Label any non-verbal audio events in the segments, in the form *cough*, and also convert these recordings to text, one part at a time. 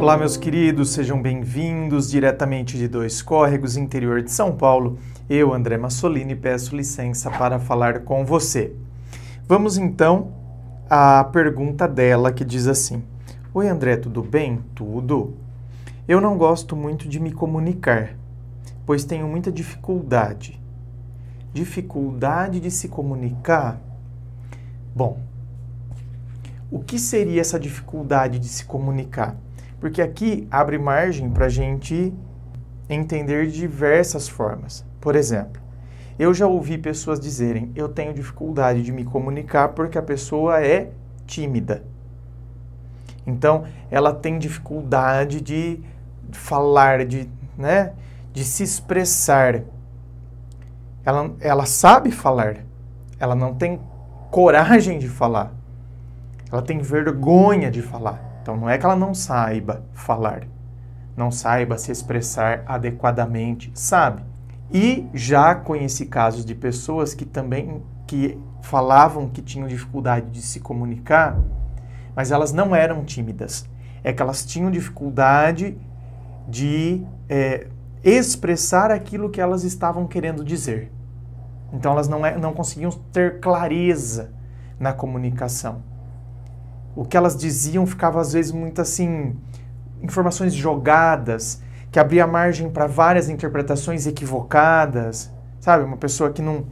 Olá, meus queridos, sejam bem-vindos diretamente de Dois Córregos, interior de São Paulo. Eu, André Massolini, peço licença para falar com você. Vamos então à pergunta dela que diz assim: Oi, André, tudo bem? Tudo. Eu não gosto muito de me comunicar, pois tenho muita dificuldade. Dificuldade de se comunicar? Bom, o que seria essa dificuldade de se comunicar? Porque aqui abre margem para a gente entender diversas formas. Por exemplo, eu já ouvi pessoas dizerem: eu tenho dificuldade de me comunicar porque a pessoa é tímida. Então, ela tem dificuldade de falar, de, né, de se expressar. Ela, ela sabe falar, ela não tem coragem de falar, ela tem vergonha de falar. Então não é que ela não saiba falar, não saiba se expressar adequadamente, sabe? E já conheci casos de pessoas que também que falavam que tinham dificuldade de se comunicar, mas elas não eram tímidas. É que elas tinham dificuldade de é, expressar aquilo que elas estavam querendo dizer. Então elas não, é, não conseguiam ter clareza na comunicação o que elas diziam ficava às vezes muito assim, informações jogadas, que abria margem para várias interpretações equivocadas, sabe? Uma pessoa que não,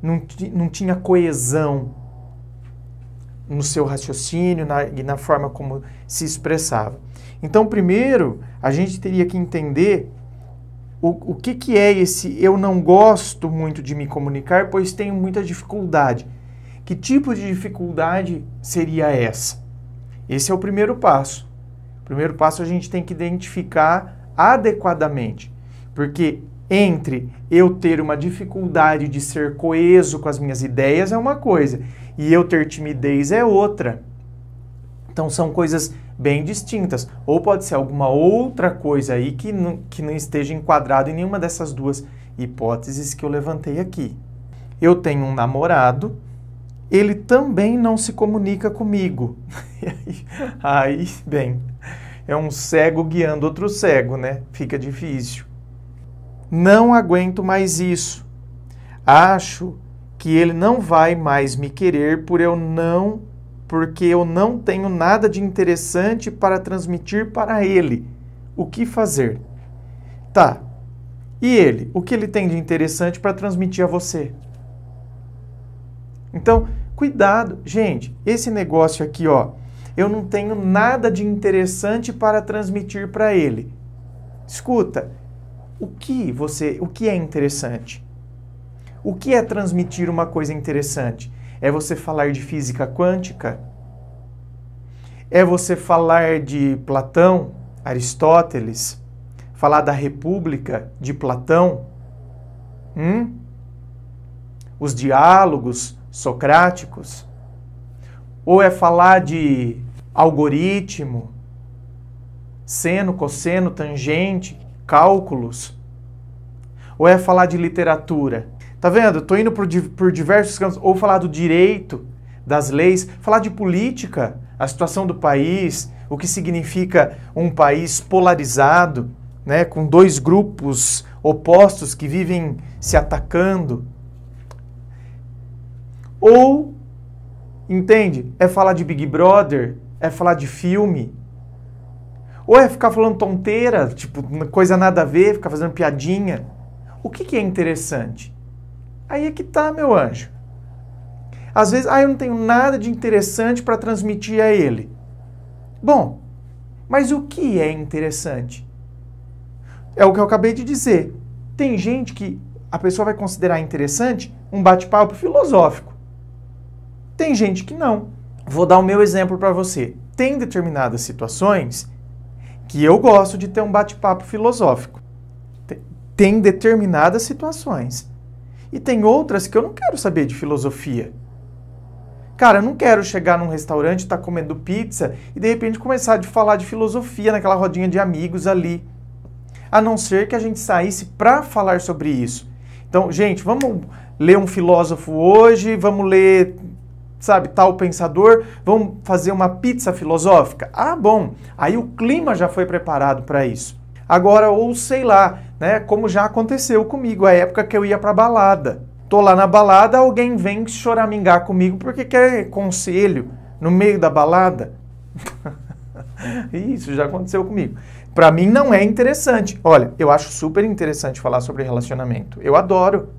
não, não tinha coesão no seu raciocínio na, e na forma como se expressava. Então, primeiro, a gente teria que entender o, o que, que é esse eu não gosto muito de me comunicar, pois tenho muita dificuldade. Que tipo de dificuldade seria essa? Esse é o primeiro passo. O primeiro passo a gente tem que identificar adequadamente, porque entre eu ter uma dificuldade de ser coeso com as minhas ideias é uma coisa e eu ter timidez é outra. Então são coisas bem distintas. Ou pode ser alguma outra coisa aí que não, que não esteja enquadrado em nenhuma dessas duas hipóteses que eu levantei aqui. Eu tenho um namorado ele também não se comunica comigo. *laughs* aí, bem, é um cego guiando outro cego, né? Fica difícil. Não aguento mais isso. Acho que ele não vai mais me querer por eu não, porque eu não tenho nada de interessante para transmitir para ele. O que fazer? Tá. E ele, o que ele tem de interessante para transmitir a você? Então, Cuidado, gente, esse negócio aqui, ó, eu não tenho nada de interessante para transmitir para ele. Escuta, o que você, o que é interessante? O que é transmitir uma coisa interessante? É você falar de física quântica? É você falar de Platão, Aristóteles, falar da República de Platão? Hum? Os diálogos, socráticos, ou é falar de algoritmo, seno, cosseno, tangente, cálculos, ou é falar de literatura. Tá vendo? Estou indo por, por diversos campos, ou falar do direito, das leis, falar de política, a situação do país, o que significa um país polarizado, né, com dois grupos opostos que vivem se atacando. Ou, entende? É falar de Big Brother, é falar de filme. Ou é ficar falando tonteira, tipo, coisa nada a ver, ficar fazendo piadinha. O que, que é interessante? Aí é que tá, meu anjo. Às vezes, ah, eu não tenho nada de interessante para transmitir a ele. Bom, mas o que é interessante? É o que eu acabei de dizer. Tem gente que a pessoa vai considerar interessante um bate-papo filosófico. Tem gente que não. Vou dar o meu exemplo para você. Tem determinadas situações que eu gosto de ter um bate-papo filosófico. Tem determinadas situações. E tem outras que eu não quero saber de filosofia. Cara, eu não quero chegar num restaurante, estar tá comendo pizza e de repente começar a falar de filosofia naquela rodinha de amigos ali. A não ser que a gente saísse para falar sobre isso. Então, gente, vamos ler um filósofo hoje, vamos ler sabe, tal pensador, vamos fazer uma pizza filosófica? Ah, bom, aí o clima já foi preparado para isso. Agora, ou sei lá, né, como já aconteceu comigo, a época que eu ia para balada. Tô lá na balada, alguém vem choramingar comigo porque quer conselho no meio da balada. *laughs* isso já aconteceu comigo. Para mim não é interessante. Olha, eu acho super interessante falar sobre relacionamento. Eu adoro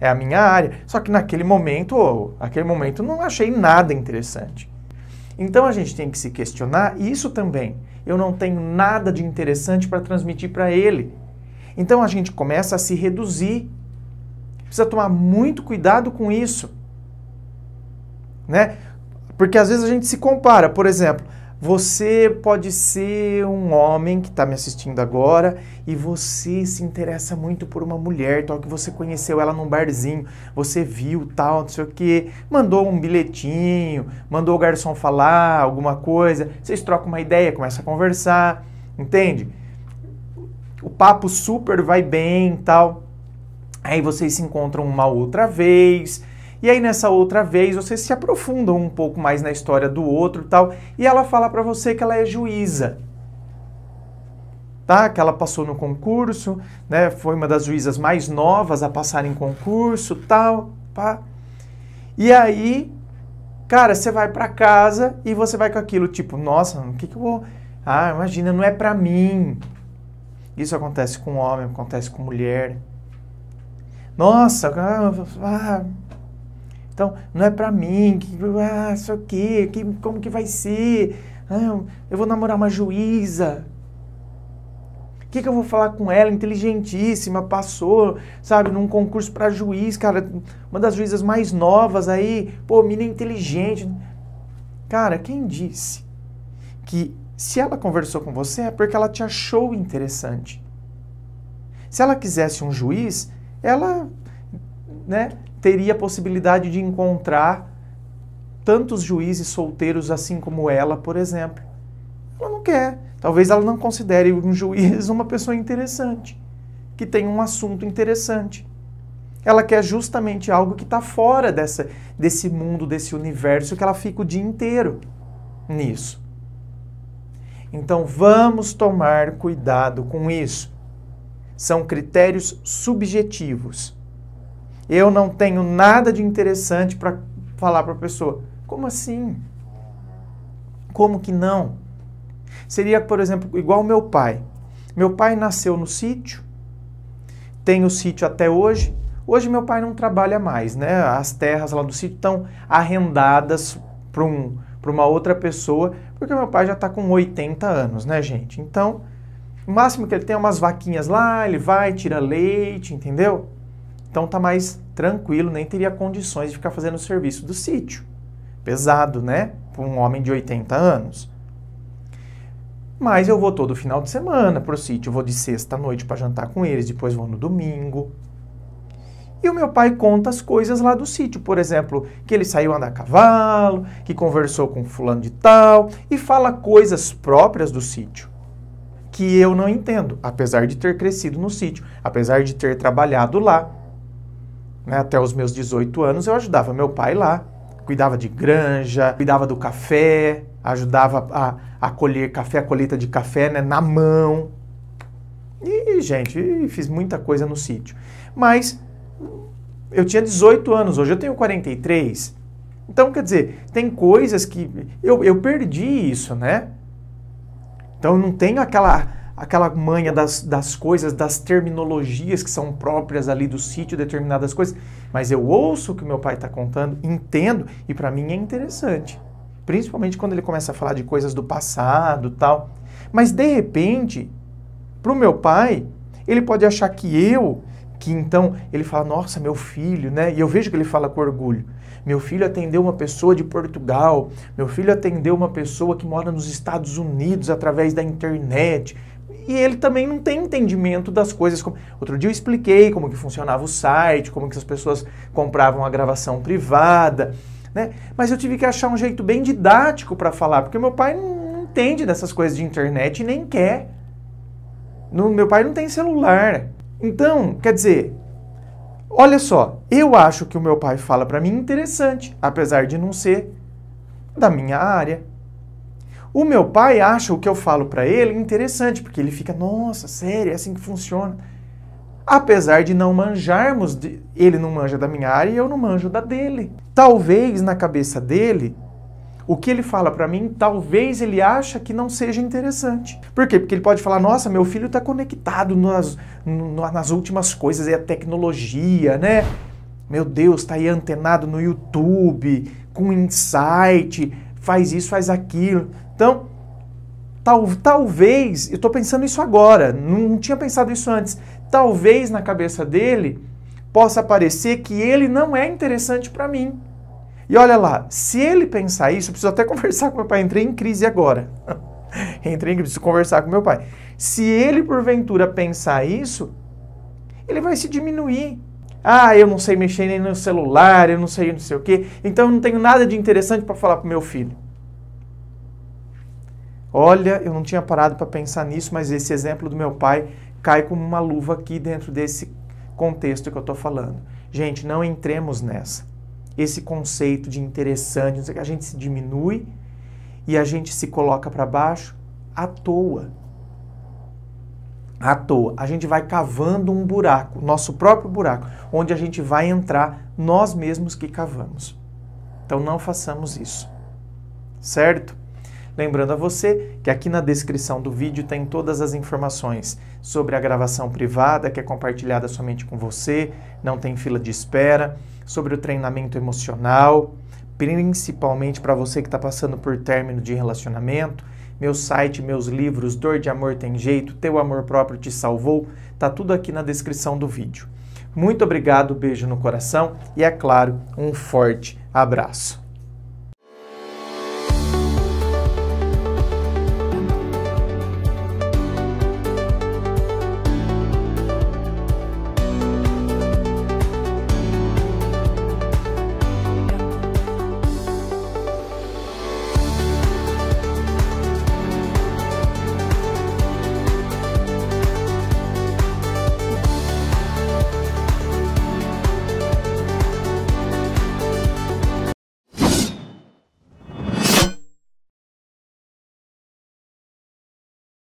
é a minha área. Só que naquele momento, ou aquele momento não achei nada interessante. Então a gente tem que se questionar isso também. Eu não tenho nada de interessante para transmitir para ele. Então a gente começa a se reduzir. Precisa tomar muito cuidado com isso. Né? Porque às vezes a gente se compara, por exemplo, você pode ser um homem que está me assistindo agora e você se interessa muito por uma mulher, tal que você conheceu ela num barzinho, você viu tal, não sei o que, mandou um bilhetinho, mandou o garçom falar alguma coisa, vocês trocam uma ideia, começam a conversar, entende? O papo super vai bem, tal. Aí vocês se encontram uma outra vez, e aí nessa outra vez vocês se aprofundam um pouco mais na história do outro, tal, e ela fala para você que ela é juíza. Tá? Que ela passou no concurso, né? Foi uma das juízas mais novas a passar em concurso, tal, pá. E aí, cara, você vai para casa e você vai com aquilo tipo, nossa, o que que eu vou Ah, imagina, não é para mim. Isso acontece com homem, acontece com mulher. Nossa, ah, ah então, não é para mim, que, ah, isso aqui, que, como que vai ser? Ah, eu vou namorar uma juíza. O que, que eu vou falar com ela? Inteligentíssima, passou, sabe, num concurso para juiz, cara, uma das juízas mais novas aí, pô, menina inteligente. Cara, quem disse que se ela conversou com você é porque ela te achou interessante? Se ela quisesse um juiz, ela, né, teria a possibilidade de encontrar tantos juízes solteiros assim como ela, por exemplo. Ela não quer. Talvez ela não considere um juiz uma pessoa interessante, que tem um assunto interessante. Ela quer justamente algo que está fora dessa, desse mundo, desse universo, que ela fica o dia inteiro nisso. Então vamos tomar cuidado com isso. São critérios subjetivos eu não tenho nada de interessante para falar para a pessoa. Como assim? Como que não? Seria, por exemplo, igual meu pai. Meu pai nasceu no sítio, tem o sítio até hoje. Hoje meu pai não trabalha mais, né? As terras lá do sítio estão arrendadas para um, uma outra pessoa, porque meu pai já está com 80 anos, né, gente? Então, o máximo que ele tem é umas vaquinhas lá, ele vai, tira leite, entendeu? Então tá mais tranquilo, nem teria condições de ficar fazendo o serviço do sítio. Pesado, né? Para um homem de 80 anos. Mas eu vou todo final de semana para o sítio, eu vou de sexta à noite para jantar com eles, depois vou no domingo. E o meu pai conta as coisas lá do sítio, por exemplo, que ele saiu andar a cavalo, que conversou com fulano de tal, e fala coisas próprias do sítio que eu não entendo, apesar de ter crescido no sítio, apesar de ter trabalhado lá né, até os meus 18 anos, eu ajudava meu pai lá. Cuidava de granja, cuidava do café, ajudava a, a colher café, a colheita de café né, na mão. E, gente, fiz muita coisa no sítio. Mas eu tinha 18 anos, hoje eu tenho 43. Então, quer dizer, tem coisas que eu, eu perdi isso, né? Então, não tenho aquela, aquela manha das, das coisas, das terminologias que são próprias ali do sítio, determinadas coisas, mas eu ouço o que meu pai está contando, entendo e para mim é interessante. Principalmente quando ele começa a falar de coisas do passado tal. Mas de repente, para o meu pai, ele pode achar que eu, que então ele fala, nossa, meu filho, né? E eu vejo que ele fala com orgulho. Meu filho atendeu uma pessoa de Portugal, meu filho atendeu uma pessoa que mora nos Estados Unidos através da internet e ele também não tem entendimento das coisas. Outro dia eu expliquei como que funcionava o site, como que as pessoas compravam a gravação privada, né? Mas eu tive que achar um jeito bem didático para falar, porque meu pai não entende dessas coisas de internet e nem quer. No, meu pai não tem celular. Então, quer dizer, olha só, eu acho que o meu pai fala para mim interessante, apesar de não ser da minha área, o meu pai acha o que eu falo para ele interessante, porque ele fica, nossa, sério, é assim que funciona. Apesar de não manjarmos, de... ele não manja da minha área e eu não manjo da dele. Talvez na cabeça dele, o que ele fala para mim, talvez ele acha que não seja interessante. Por quê? Porque ele pode falar, nossa, meu filho está conectado nas, nas últimas coisas, é a tecnologia, né? Meu Deus, está aí antenado no YouTube, com insight, faz isso, faz aquilo. Então, tal, talvez, eu estou pensando isso agora, não, não tinha pensado isso antes, talvez na cabeça dele possa parecer que ele não é interessante para mim. E olha lá, se ele pensar isso, eu preciso até *laughs* conversar com meu pai, entrei em crise agora. *laughs* entrei em crise, preciso conversar com meu pai. Se ele porventura pensar isso, ele vai se diminuir. Ah, eu não sei mexer nem no celular, eu não sei não sei o quê, então eu não tenho nada de interessante para falar para meu filho. Olha, eu não tinha parado para pensar nisso, mas esse exemplo do meu pai cai como uma luva aqui dentro desse contexto que eu estou falando. Gente, não entremos nessa. Esse conceito de interessante, a gente se diminui e a gente se coloca para baixo à toa. À toa. A gente vai cavando um buraco, nosso próprio buraco, onde a gente vai entrar nós mesmos que cavamos. Então não façamos isso. Certo? Lembrando a você que aqui na descrição do vídeo tem todas as informações sobre a gravação privada, que é compartilhada somente com você, não tem fila de espera, sobre o treinamento emocional, principalmente para você que está passando por término de relacionamento. Meu site, meus livros, Dor de Amor Tem Jeito, Teu Amor Próprio Te Salvou, tá tudo aqui na descrição do vídeo. Muito obrigado, beijo no coração e, é claro, um forte abraço.